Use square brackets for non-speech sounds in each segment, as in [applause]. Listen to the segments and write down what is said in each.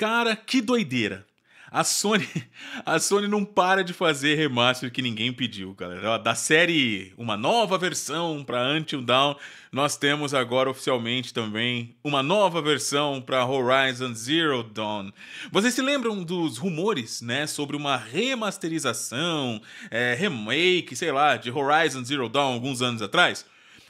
Cara, que doideira. A Sony, [laughs] a Sony não para de fazer remaster que ninguém pediu, galera. Da série, uma nova versão para Until Dawn, nós temos agora oficialmente também uma nova versão para Horizon Zero Dawn. Vocês se lembram dos rumores, né, sobre uma remasterização, é, remake, sei lá, de Horizon Zero Dawn alguns anos atrás?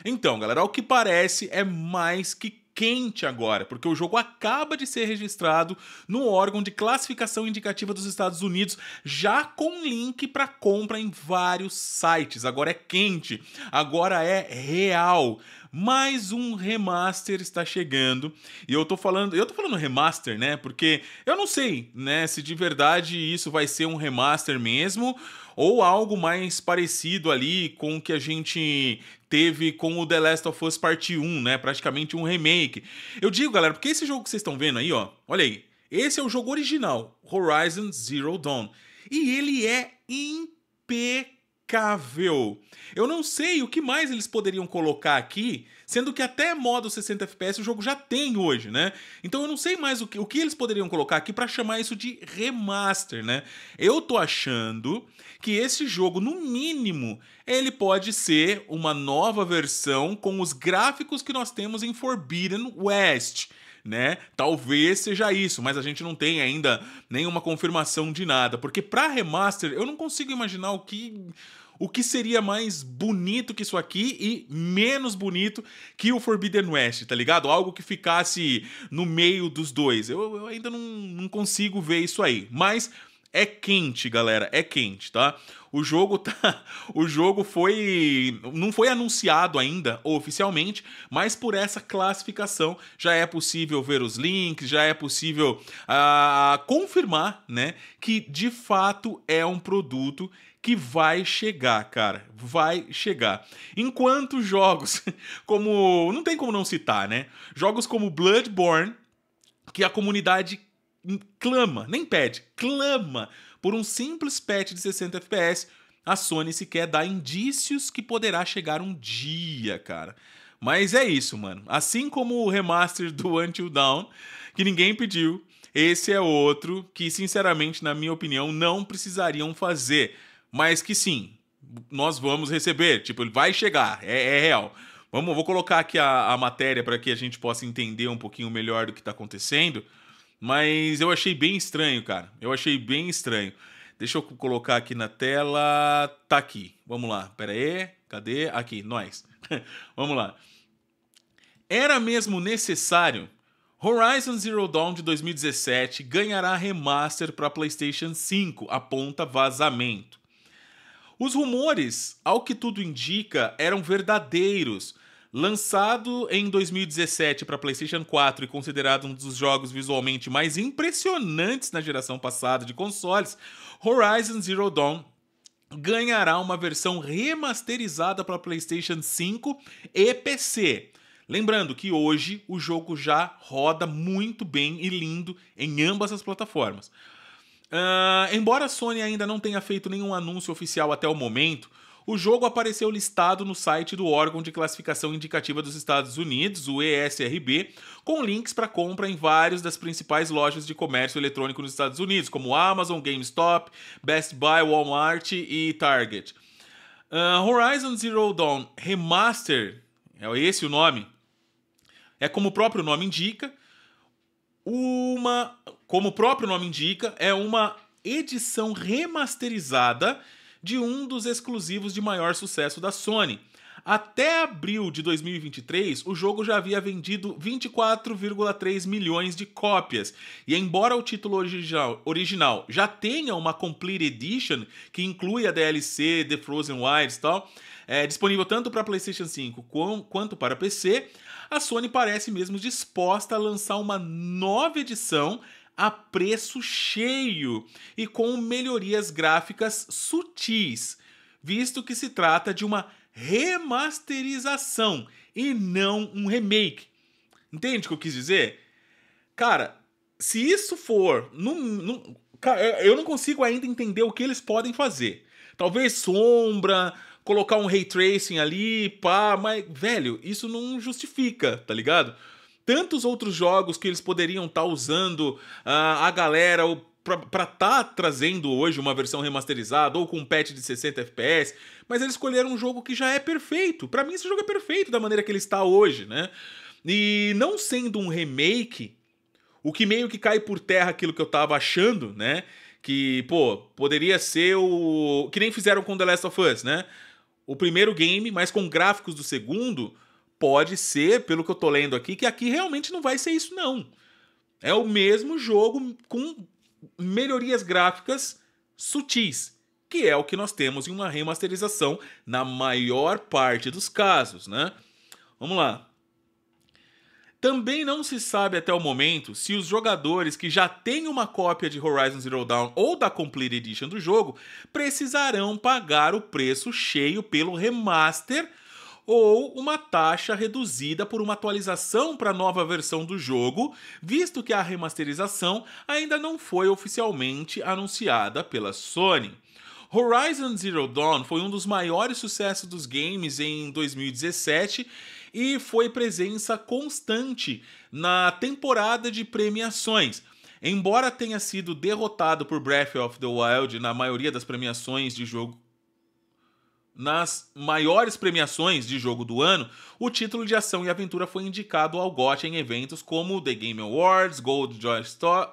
Então, galera, ao que parece é mais que quente agora, porque o jogo acaba de ser registrado no órgão de classificação indicativa dos Estados Unidos, já com link para compra em vários sites. Agora é quente, agora é real mais um remaster está chegando. E eu tô falando, eu tô falando remaster, né? Porque eu não sei, né, se de verdade isso vai ser um remaster mesmo ou algo mais parecido ali com o que a gente teve com o The Last of Us Parte 1, né? Praticamente um remake. Eu digo, galera, porque esse jogo que vocês estão vendo aí, ó, olha aí. Esse é o jogo original, Horizon Zero Dawn. E ele é impecável impecável. Eu não sei o que mais eles poderiam colocar aqui, sendo que até modo 60 FPS o jogo já tem hoje, né? Então eu não sei mais o que, o que eles poderiam colocar aqui para chamar isso de remaster, né? Eu tô achando que esse jogo, no mínimo, ele pode ser uma nova versão com os gráficos que nós temos em Forbidden West né? Talvez seja isso, mas a gente não tem ainda nenhuma confirmação de nada, porque para remaster eu não consigo imaginar o que o que seria mais bonito que isso aqui e menos bonito que o Forbidden West, tá ligado? Algo que ficasse no meio dos dois. Eu, eu ainda não, não consigo ver isso aí. Mas é quente, galera, é quente, tá? O jogo tá, [laughs] o jogo foi não foi anunciado ainda oficialmente, mas por essa classificação já é possível ver os links, já é possível ah, confirmar, né, que de fato é um produto que vai chegar, cara, vai chegar. Enquanto jogos [laughs] como não tem como não citar, né? Jogos como Bloodborne que a comunidade clama, nem pede, clama por um simples patch de 60 FPS, a Sony sequer dá indícios que poderá chegar um dia, cara. Mas é isso, mano. Assim como o remaster do [laughs] Until Dawn, que ninguém pediu, esse é outro que, sinceramente, na minha opinião, não precisariam fazer. Mas que sim, nós vamos receber. Tipo, ele vai chegar, é, é real. Vamos, vou colocar aqui a, a matéria para que a gente possa entender um pouquinho melhor do que está acontecendo. Mas eu achei bem estranho, cara. Eu achei bem estranho. Deixa eu colocar aqui na tela. Tá aqui. Vamos lá. Pera aí. Cadê? Aqui, nós. [laughs] Vamos lá. Era mesmo necessário? Horizon Zero Dawn de 2017 ganhará remaster para PlayStation 5, aponta vazamento. Os rumores, ao que tudo indica, eram verdadeiros Lançado em 2017 para PlayStation 4 e considerado um dos jogos visualmente mais impressionantes na geração passada de consoles, Horizon Zero Dawn ganhará uma versão remasterizada para PlayStation 5 e PC. Lembrando que hoje o jogo já roda muito bem e lindo em ambas as plataformas. Uh, embora a Sony ainda não tenha feito nenhum anúncio oficial até o momento, o jogo apareceu listado no site do órgão de classificação indicativa dos Estados Unidos, o ESRB, com links para compra em várias das principais lojas de comércio eletrônico nos Estados Unidos, como Amazon, GameStop, Best Buy, Walmart e Target. Uh, Horizon Zero Dawn Remaster, é esse o nome? É como o próprio nome indica, uma, como o próprio nome indica, é uma edição remasterizada de um dos exclusivos de maior sucesso da Sony. Até abril de 2023, o jogo já havia vendido 24,3 milhões de cópias. E embora o título original, já tenha uma Complete Edition, que inclui a DLC, The Frozen Wilds e tal, é, disponível tanto para PlayStation 5 com, quanto para PC, a Sony parece mesmo disposta a lançar uma nova edição a preço cheio e com melhorias gráficas sutis, visto que se trata de uma remasterização e não um remake. Entende o que eu quis dizer? Cara, se isso for. eu não consigo ainda entender o que eles podem fazer. Talvez sombra, colocar um ray tracing ali, pá, mas, velho, isso não justifica, tá ligado? tantos outros jogos que eles poderiam estar tá usando uh, a galera para tá trazendo hoje uma versão remasterizada ou com um patch de 60 FPS, mas eles escolheram um jogo que já é perfeito. Para mim esse jogo é perfeito da maneira que ele está hoje, né? E não sendo um remake, o que meio que cai por terra aquilo que eu tava achando, né? Que, pô, poderia ser o. Que nem fizeram com The Last of Us, né? O primeiro game, mas com gráficos do segundo, pode ser, pelo que eu tô lendo aqui, que aqui realmente não vai ser isso, não. É o mesmo jogo com melhorias gráficas sutis, que é o que nós temos em uma remasterização na maior parte dos casos, né? Vamos lá. Também não se sabe até o momento se os jogadores que já têm uma cópia de Horizon Zero Dawn ou da Complete Edition do jogo precisarão pagar o preço cheio pelo remaster ou uma taxa reduzida por uma atualização para a nova versão do jogo, visto que a remasterização ainda não foi oficialmente anunciada pela Sony. Horizon Zero Dawn foi um dos maiores sucessos dos games em 2017 e foi presença constante na temporada de premiações. Embora tenha sido derrotado por Breath of the Wild na maioria das premiações de jogo nas maiores premiações de jogo do ano, o título de ação e aventura foi indicado ao GOT em eventos como The Game Awards, Gold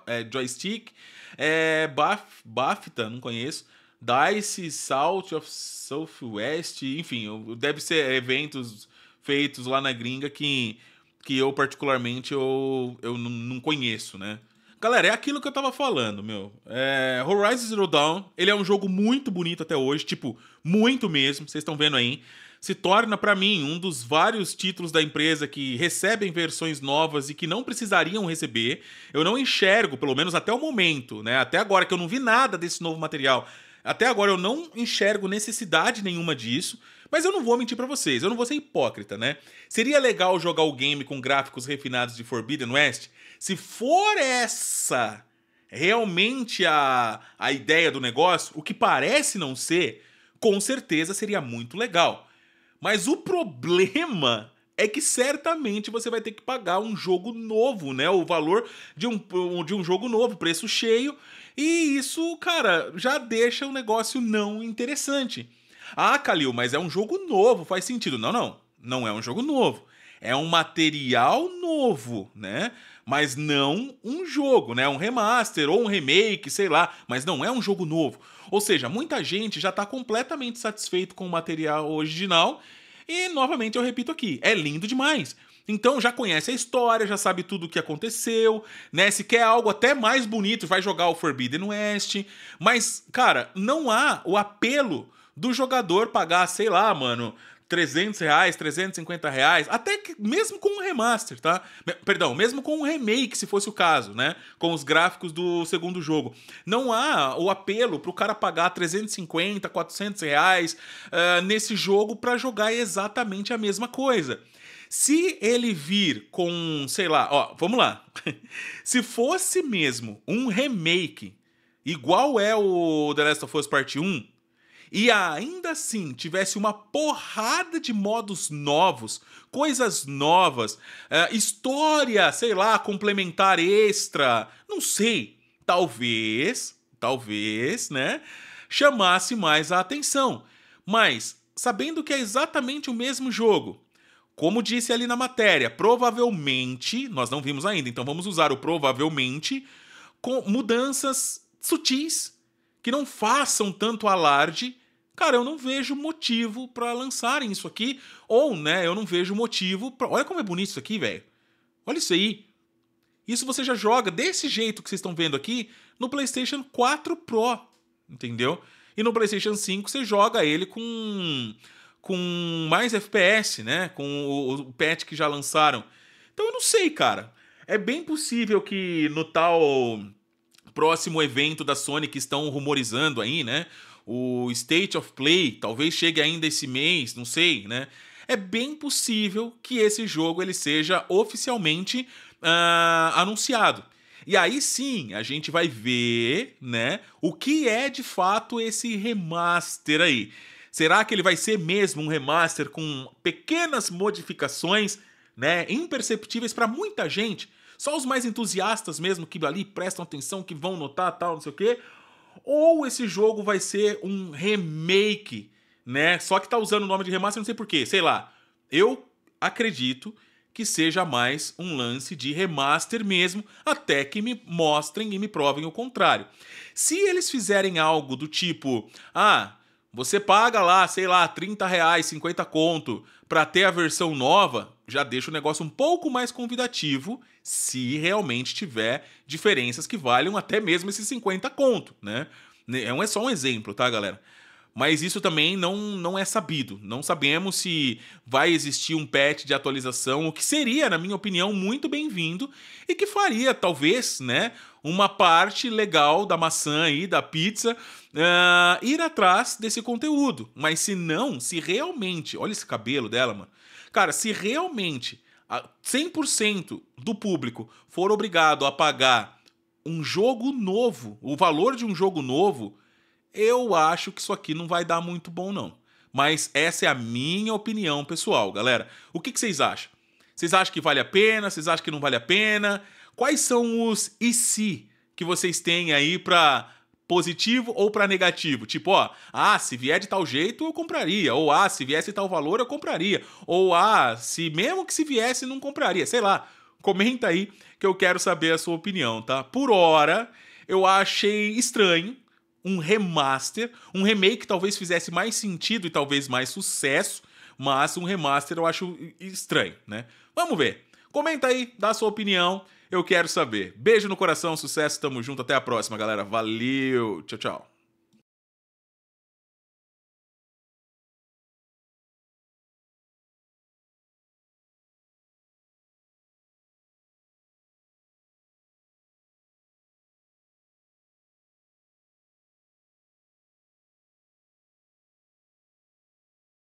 é, Joystick, é, Baf, BAFTA, não conheço, DICE, South of Southwest, enfim, deve ser eventos feitos lá na gringa que, que eu particularmente eu, eu não conheço, né? Galera, é aquilo que eu tava falando, meu. É, Horizon Zero Dawn, ele é um jogo muito bonito até hoje, tipo, muito mesmo, vocês estão vendo aí. Se torna para mim um dos vários títulos da empresa que recebem versões novas e que não precisariam receber. Eu não enxergo, pelo menos até o momento, né? Até agora que eu não vi nada desse novo material. Até agora eu não enxergo necessidade nenhuma disso. Mas eu não vou mentir para vocês, eu não vou ser hipócrita, né? Seria legal jogar o game com gráficos refinados de Forbidden West? Se for essa realmente a, a ideia do negócio, o que parece não ser, com certeza seria muito legal. Mas o problema é que certamente você vai ter que pagar um jogo novo, né? O valor de um, de um jogo novo, preço cheio. E isso, cara, já deixa o negócio não interessante. Ah, Calil, mas é um jogo novo, faz sentido. Não, não. Não é um jogo novo. É um material novo, né? Mas não um jogo, né? Um remaster ou um remake, sei lá, mas não é um jogo novo. Ou seja, muita gente já está completamente satisfeito com o material original. E novamente eu repito aqui, é lindo demais. Então já conhece a história, já sabe tudo o que aconteceu, né? Se quer algo até mais bonito, vai jogar o Forbidden West. Mas, cara, não há o apelo do jogador pagar, sei lá, mano, 300 reais, 350 reais, até que mesmo com um remaster, tá? Perdão, mesmo com um remake, se fosse o caso, né? Com os gráficos do segundo jogo. Não há o apelo pro cara pagar 350, 400 reais uh, nesse jogo para jogar exatamente a mesma coisa. Se ele vir com, sei lá, ó, vamos lá. [laughs] se fosse mesmo um remake, igual é o The Last of Us Part 1, e ainda assim tivesse uma porrada de modos novos, coisas novas, eh, história, sei lá, complementar extra, não sei, talvez, talvez, né, chamasse mais a atenção. Mas, sabendo que é exatamente o mesmo jogo, como disse ali na matéria, provavelmente, nós não vimos ainda, então vamos usar o provavelmente, com mudanças sutis que não façam tanto alarde, cara, eu não vejo motivo para lançarem isso aqui. Ou, né, eu não vejo motivo pra... Olha como é bonito isso aqui, velho. Olha isso aí. Isso você já joga desse jeito que vocês estão vendo aqui no PlayStation 4 Pro, entendeu? E no PlayStation 5 você joga ele com com mais FPS, né? Com o, o patch que já lançaram. Então eu não sei, cara. É bem possível que no tal próximo evento da Sony que estão rumorizando aí, né? O State of Play talvez chegue ainda esse mês, não sei, né? É bem possível que esse jogo ele seja oficialmente uh, anunciado. E aí sim, a gente vai ver, né, o que é de fato esse remaster aí. Será que ele vai ser mesmo um remaster com pequenas modificações, né, imperceptíveis para muita gente? Só os mais entusiastas mesmo que ali prestam atenção, que vão notar tal, não sei o quê. Ou esse jogo vai ser um remake, né? Só que tá usando o nome de remaster, não sei porquê. Sei lá. Eu acredito que seja mais um lance de remaster mesmo, até que me mostrem e me provem o contrário. Se eles fizerem algo do tipo, ah, você paga lá, sei lá, 30 reais, 50 conto para ter a versão nova, já deixa o negócio um pouco mais convidativo se realmente tiver diferenças que valham até mesmo esses 50 conto, né? né é, é só um exemplo, tá, galera? Mas isso também não, não é sabido. Não sabemos se vai existir um patch de atualização, o que seria, na minha opinião, muito bem-vindo e que faria, talvez, né, uma parte legal da maçã aí, da pizza, uh, ir atrás desse conteúdo. Mas se não, se realmente. Olha esse cabelo dela, mano. Cara, se realmente 100% do público for obrigado a pagar um jogo novo, o valor de um jogo novo, eu acho que isso aqui não vai dar muito bom, não. Mas essa é a minha opinião pessoal, galera. O que, que vocês acham? Vocês acham que vale a pena? Vocês acham que não vale a pena? Quais são os e se que vocês têm aí para positivo ou para negativo. Tipo, ó, ah, se vier de tal jeito eu compraria, ou ah, se viesse tal valor eu compraria, ou ah, se mesmo que se viesse não compraria, sei lá. Comenta aí que eu quero saber a sua opinião, tá? Por hora, eu achei estranho um remaster, um remake talvez fizesse mais sentido e talvez mais sucesso, mas um remaster eu acho estranho, né? Vamos ver. Comenta aí, dá a sua opinião. Eu quero saber. Beijo no coração, sucesso, tamo junto, até a próxima, galera. Valeu, tchau, tchau.